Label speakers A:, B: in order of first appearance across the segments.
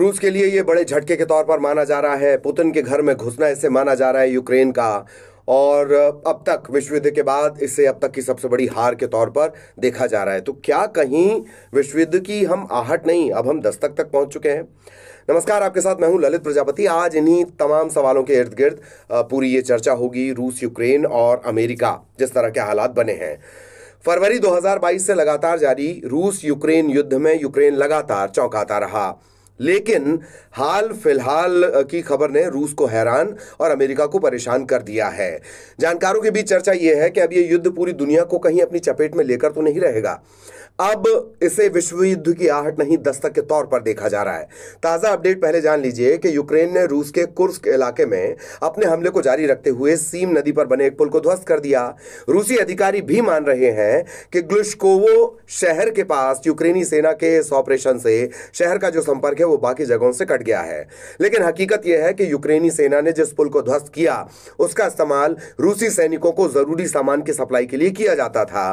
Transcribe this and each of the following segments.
A: रूस के लिए ये बड़े झटके के तौर पर माना जा रहा है पुतिन के घर में घुसना इसे माना जा रहा है यूक्रेन का और अब तक विश्व युद्ध के बाद इसे अब तक की सबसे बड़ी हार के तौर पर देखा जा रहा है तो क्या कहीं विश्व युद्ध की हम आहट नहीं अब हम दस्तक तक पहुंच चुके हैं नमस्कार आपके साथ मैं हूं ललित प्रजापति आज इन्हीं तमाम सवालों के इर्द गिर्द पूरी ये चर्चा होगी रूस यूक्रेन और अमेरिका जिस तरह के हालात बने हैं फरवरी 2022 से लगातार जारी रूस यूक्रेन युद्ध में यूक्रेन लगातार चौंकाता रहा लेकिन हाल फिलहाल की खबर ने रूस को हैरान और अमेरिका को परेशान कर दिया है जानकारों के बीच चर्चा यह है कि अब यह युद्ध पूरी दुनिया को कहीं अपनी चपेट में लेकर तो नहीं रहेगा अब इसे विश्व युद्ध की आहट नहीं दस्तक के तौर पर देखा जा रहा है ताज़ा अपडेट पहले जान लीजिए कि यूक्रेन ने रूस के कुर्स्क इलाके में अपने हमले को जारी रखते हुए सीम नदी पर बने एक पुल को ध्वस्त कर दिया रूसी अधिकारी भी मान रहे हैं कि ग्लुशकोवो शहर के पास यूक्रेनी सेना के इस ऑपरेशन से शहर का जो संपर्क है वो बाकी जगहों से कट गया है लेकिन हकीकत यह है कि यूक्रेनी सेना ने जिस पुल को ध्वस्त किया उसका इस्तेमाल रूसी सैनिकों को जरूरी सामान की सप्लाई के लिए किया जाता था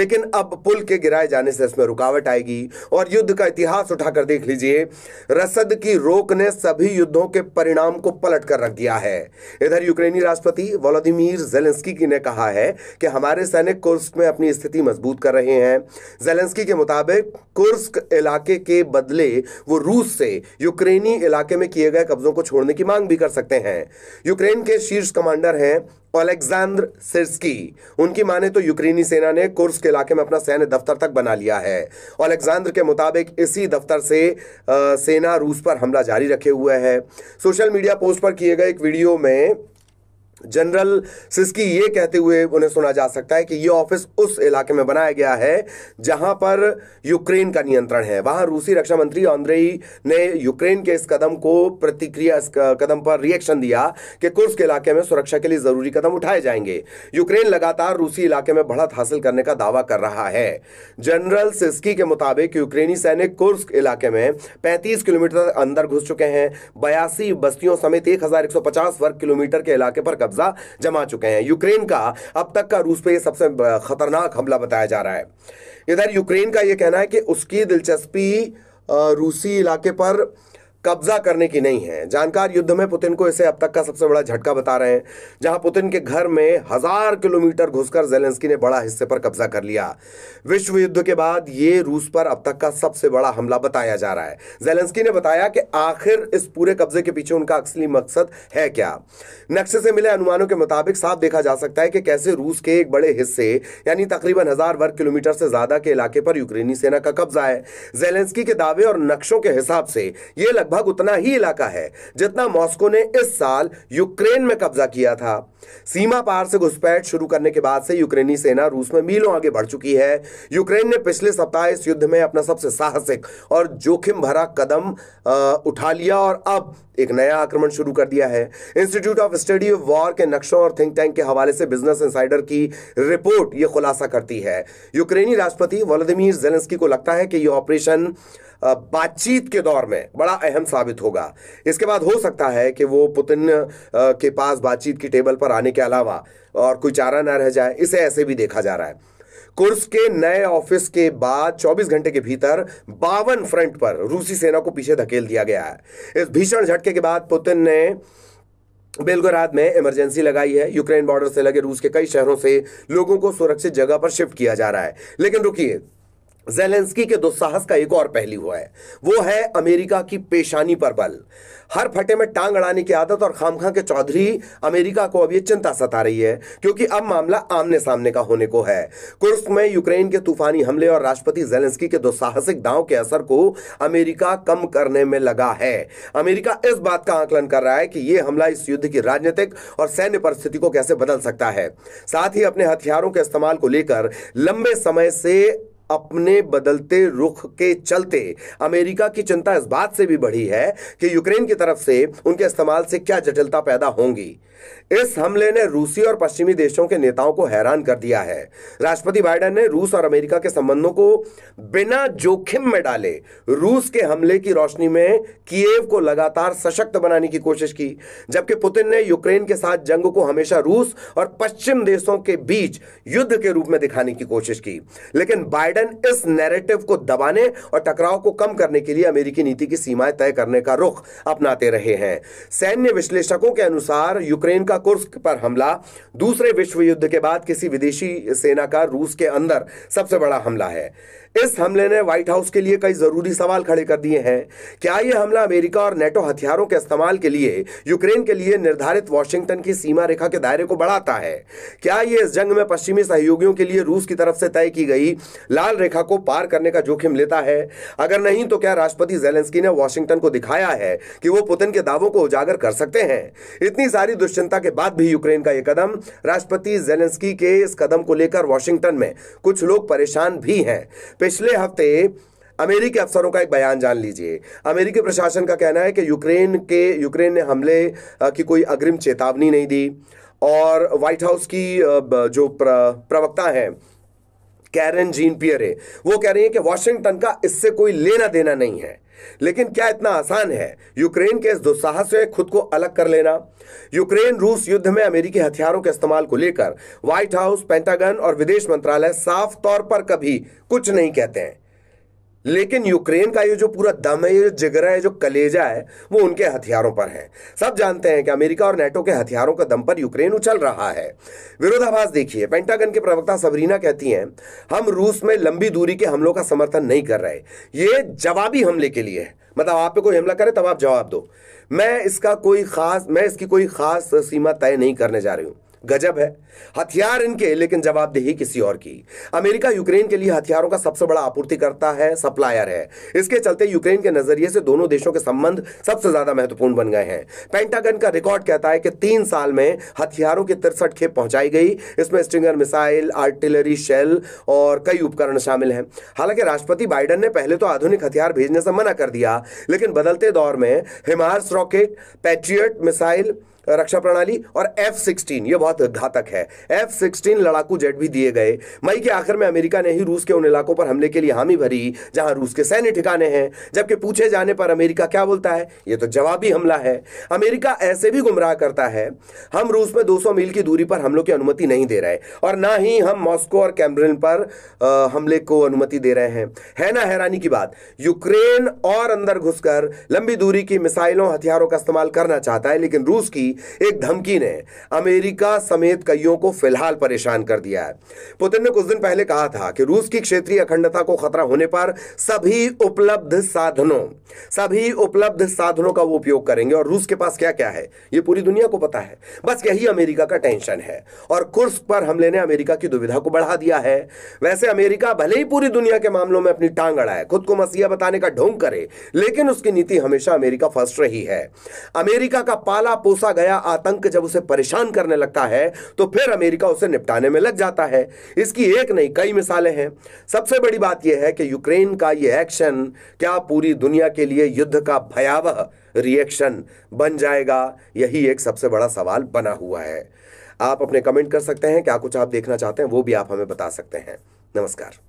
A: लेकिन अब पुल के गिराए जाने जाने से इसमें रुकावट आएगी और युद्ध का इतिहास उठाकर देख लीजिए रसद की रोक ने सभी युद्धों के परिणाम को पलट कर रख दिया है इधर यूक्रेनी राष्ट्रपति वोलोदिमीर जेलेंस्की ने कहा है कि हमारे सैनिक कुर्स्क में अपनी स्थिति मजबूत कर रहे हैं जेलेंस्की के मुताबिक कुर्स्क इलाके के बदले वो रूस से यूक्रेनी इलाके में किए गए कब्जों को छोड़ने की मांग भी कर सकते हैं यूक्रेन के शीर्ष कमांडर हैं ओलेक्सांद्र सिर्स्की उनकी माने तो यूक्रेनी सेना ने कुर्स के इलाके में अपना सैन्य दफ्तर तक बना लिया है ओलेक्सांद्र के मुताबिक इसी दफ्तर से आ, सेना रूस पर हमला जारी रखे हुए है सोशल मीडिया पोस्ट पर किए गए एक वीडियो में जनरल सिस्की ये कहते हुए उन्हें सुना जा सकता है कि ये ऑफिस उस इलाके में बनाया गया है जहां पर यूक्रेन का नियंत्रण है वहां रूसी रक्षा मंत्री आंद्रेई ने यूक्रेन के इस कदम को प्रतिक्रिया कदम पर रिएक्शन दिया कि कुर्स के इलाके में सुरक्षा के लिए जरूरी कदम उठाए जाएंगे यूक्रेन लगातार रूसी इलाके में बढ़त हासिल करने का दावा कर रहा है जनरल सिस्की के मुताबिक यूक्रेनी सैनिक कुर्स इलाके में पैंतीस किलोमीटर अंदर घुस चुके हैं बयासी बस्तियों समेत एक वर्ग किलोमीटर के इलाके पर कब्जा जमा चुके हैं यूक्रेन का अब तक का रूस पर सबसे खतरनाक हमला बताया जा रहा है इधर यूक्रेन का यह कहना है कि उसकी दिलचस्पी रूसी इलाके पर कब्जा करने की नहीं है जानकार युद्ध में पुतिन को इसे अब तक का सबसे बड़ा झटका बता रहे हैं जहां पुतिन के घर में हजार किलोमीटर घुसकर जेलेंस्की ने बड़ा हिस्से पर कब्जा कर लिया विश्व युद्ध के बाद यह रूस पर अब तक का सबसे बड़ा हमला बताया जा रहा है जेलेंस्की ने बताया कि आखिर इस पूरे कब्जे के पीछे उनका असली मकसद है क्या नक्शे से मिले अनुमानों के मुताबिक साफ देखा जा सकता है कि कैसे रूस के एक बड़े हिस्से यानी तकरीबन हजार वर्ग किलोमीटर से ज्यादा के इलाके पर यूक्रेनी सेना का कब्जा है जेलेंस्की के दावे और नक्शों के हिसाब से यह लगभग लगभग उतना ही इलाका है जितना मॉस्को ने इस साल यूक्रेन में कब्जा किया था सीमा पार से घुसपैठ शुरू करने के बाद से यूक्रेनी सेना रूस में मीलों आगे बढ़ चुकी है यूक्रेन ने पिछले सप्ताह इस युद्ध में अपना सबसे साहसिक और जोखिम भरा कदम उठा लिया और अब एक नया आक्रमण शुरू कर दिया है Institute of Study of War के नक्शों और थिंक टैंक के हवाले से बिजनेस इंसाइडर की रिपोर्ट यह खुलासा करती है यूक्रेनी राष्ट्रपति व्लादिमीर जेलेंस्की को लगता है कि यह ऑपरेशन बातचीत के दौर में बड़ा अहम साबित होगा इसके बाद हो सकता है कि वो पुतिन के पास बातचीत की टेबल पर आने के अलावा और कोई चारा ना रह जाए इसे ऐसे भी देखा जा रहा है कुर्स के नए ऑफिस के बाद 24 घंटे के भीतर बावन फ्रंट पर रूसी सेना को पीछे धकेल दिया गया है इस भीषण झटके के बाद पुतिन ने बेलगोराद में इमरजेंसी लगाई है यूक्रेन बॉर्डर से लगे रूस के कई शहरों से लोगों को सुरक्षित जगह पर शिफ्ट किया जा रहा है लेकिन रुकिए जेलेंस्की के दुस्साहस का एक और पहलू हुआ है वो है अमेरिका की पेशानी पर बल हर फटे में टांग अड़ाने की आदत और खामखा के चौधरी अमेरिका को अब यह चिंता सता रही है क्योंकि अब मामला आमने सामने का होने को है कुर्स में यूक्रेन के तूफानी हमले और राष्ट्रपति जेलेंस्की के दुस्साहसिक दांव के असर को अमेरिका कम करने में लगा है अमेरिका इस बात का आंकलन कर रहा है कि यह हमला इस युद्ध की राजनीतिक और सैन्य परिस्थिति को कैसे बदल सकता है साथ ही अपने हथियारों के इस्तेमाल को लेकर लंबे समय से अपने बदलते रुख के चलते अमेरिका की चिंता इस बात से भी बढ़ी है कि यूक्रेन की तरफ से उनके इस्तेमाल से क्या जटिलता पैदा होंगी इस हमले ने रूसी और पश्चिमी देशों के नेताओं को हैरान कर दिया है राष्ट्रपति बाइडेन ने रूस और अमेरिका के संबंधों को बिना जोखिम में डाले रूस के हमले की रोशनी में कीव को लगातार सशक्त बनाने की कोशिश की जबकि पुतिन ने यूक्रेन के साथ जंग को हमेशा रूस और पश्चिम देशों के बीच युद्ध के रूप में दिखाने की कोशिश की लेकिन बाइडन इस नैरेटिव को दबाने और टकराव को कम करने के लिए अमेरिकी नीति की सीमाएं तय करने का रुख अपनाते रहे हैं सैन्य विश्लेषकों के अनुसार यूक्रेन यूक्रेन का कुर्स्क पर हमला दूसरे विश्व युद्ध के बाद किसी विदेशी सेना का रूस के अंदर सबसे बड़ा हमला है इस हमले ने व्हाइट हाउस के लिए कई जरूरी सवाल खड़े कर दिए हैं क्या यह हमला अमेरिका और नेटो हथियारों के इस्तेमाल के लिए यूक्रेन के लिए निर्धारित वॉशिंगटन की सीमा रेखा के दायरे को बढ़ाता है क्या यह इस जंग में पश्चिमी सहयोगियों के लिए रूस की तरफ से तय की गई लाल रेखा को पार करने का जोखिम लेता है अगर नहीं तो क्या राष्ट्रपति जेलेंस्की ने वॉशिंगटन को दिखाया है कि वो पुतिन के दावों को उजागर कर सकते हैं इतनी सारी दुष्ट चिंता के बाद भी यूक्रेन का यह कदम राष्ट्रपति जेलेंस्की के इस कदम को लेकर वॉशिंगटन में कुछ लोग परेशान भी हैं पिछले हफ्ते अमेरिकी अफसरों का एक बयान जान लीजिए अमेरिकी प्रशासन का कहना है कि यूक्रेन के यूक्रेन ने हमले की कोई अग्रिम चेतावनी नहीं दी और व्हाइट हाउस की जो प्र, प्रवक्ता हैं कैरन जीन पियरे वो कह रही है कि वॉशिंगटन का इससे कोई लेना देना नहीं है लेकिन क्या इतना आसान है यूक्रेन के इस दुस्साहस से खुद को अलग कर लेना यूक्रेन रूस युद्ध में अमेरिकी हथियारों के इस्तेमाल को लेकर व्हाइट हाउस पेंटागन और विदेश मंत्रालय साफ तौर पर कभी कुछ नहीं कहते हैं लेकिन यूक्रेन का ये जो पूरा दम है ये जो जिगरा है जो कलेजा है वो उनके हथियारों पर है सब जानते हैं कि अमेरिका और नेटो के हथियारों का दम पर यूक्रेन उछल रहा है विरोधाभास देखिए पेंटागन के प्रवक्ता सबरीना कहती हैं हम रूस में लंबी दूरी के हमलों का समर्थन नहीं कर रहे ये जवाबी हमले के लिए है मतलब आप पे कोई हमला करे तब आप जवाब दो मैं इसका कोई खास मैं इसकी कोई खास सीमा तय नहीं करने जा रही हूं गजब है हथियार इनके लेकिन जवाबदेही किसी और की अमेरिका यूक्रेन के लिए हथियारों का सबसे बड़ा आपूर्ति करता है सप्लायर है इसके चलते यूक्रेन के नजरिए से दोनों देशों के संबंध सबसे ज्यादा महत्वपूर्ण बन गए हैं पेंटागन का रिकॉर्ड कहता है कि तीन साल में हथियारों की तिरसठ खेप पहुंचाई गई इसमें स्टिंगर मिसाइल आर्टिलरी शेल और कई उपकरण शामिल हैं हालांकि राष्ट्रपति बाइडन ने पहले तो आधुनिक हथियार भेजने से मना कर दिया लेकिन बदलते दौर में हिमार्स रॉकेट पैट्रियट मिसाइल रक्षा प्रणाली और एफ सिक्सटीन ये बहुत बहुत घातक है एफ सिक्सटीन लड़ाकू जेट भी दिए गए मई के आखिर में अमेरिका ने ही रूस के उन इलाकों पर हमले के लिए हामी भरी जहां रूस के सैन्य ठिकाने हैं जबकि पूछे जाने पर अमेरिका क्या बोलता है ये तो जवाबी हमला है अमेरिका ऐसे भी गुमराह करता है हम रूस में 200 मील की दूरी पर हमलों की अनुमति नहीं दे रहे और ना ही हम मॉस्को और कैमरिन पर आ, हमले को अनुमति दे रहे हैं है ना हैरानी की बात यूक्रेन और अंदर घुसकर लंबी दूरी की मिसाइलों हथियारों का इस्तेमाल करना चाहता है लेकिन रूस की एक धमकी ने अमेरिका रशिया समेत कईयों को फिलहाल परेशान कर दिया है पुतिन ने कुछ दिन पहले कहा था कि रूस की क्षेत्रीय अखंडता को खतरा होने पर सभी उपलब्ध साधनों सभी उपलब्ध साधनों का वो उपयोग करेंगे और रूस के पास क्या क्या है ये पूरी दुनिया को पता है बस यही अमेरिका का टेंशन है और कुर्स पर हमले ने अमेरिका की दुविधा को बढ़ा दिया है वैसे अमेरिका भले ही पूरी दुनिया के मामलों में अपनी टांग अड़ाए खुद को मसीहा बताने का ढोंग करे लेकिन उसकी नीति हमेशा अमेरिका फर्स्ट रही है अमेरिका का पाला पोसा गया आतंक जब उसे परेशान करने लगता है तो फिर अमेरिका उसे निपटाने में लग जाता है इसकी एक नहीं कई मिसालें हैं सबसे बड़ी बात यह है कि यूक्रेन का यह एक्शन क्या पूरी दुनिया के लिए युद्ध का भयावह रिएक्शन बन जाएगा यही एक सबसे बड़ा सवाल बना हुआ है आप अपने कमेंट कर सकते हैं क्या कुछ आप देखना चाहते हैं वो भी आप हमें बता सकते हैं नमस्कार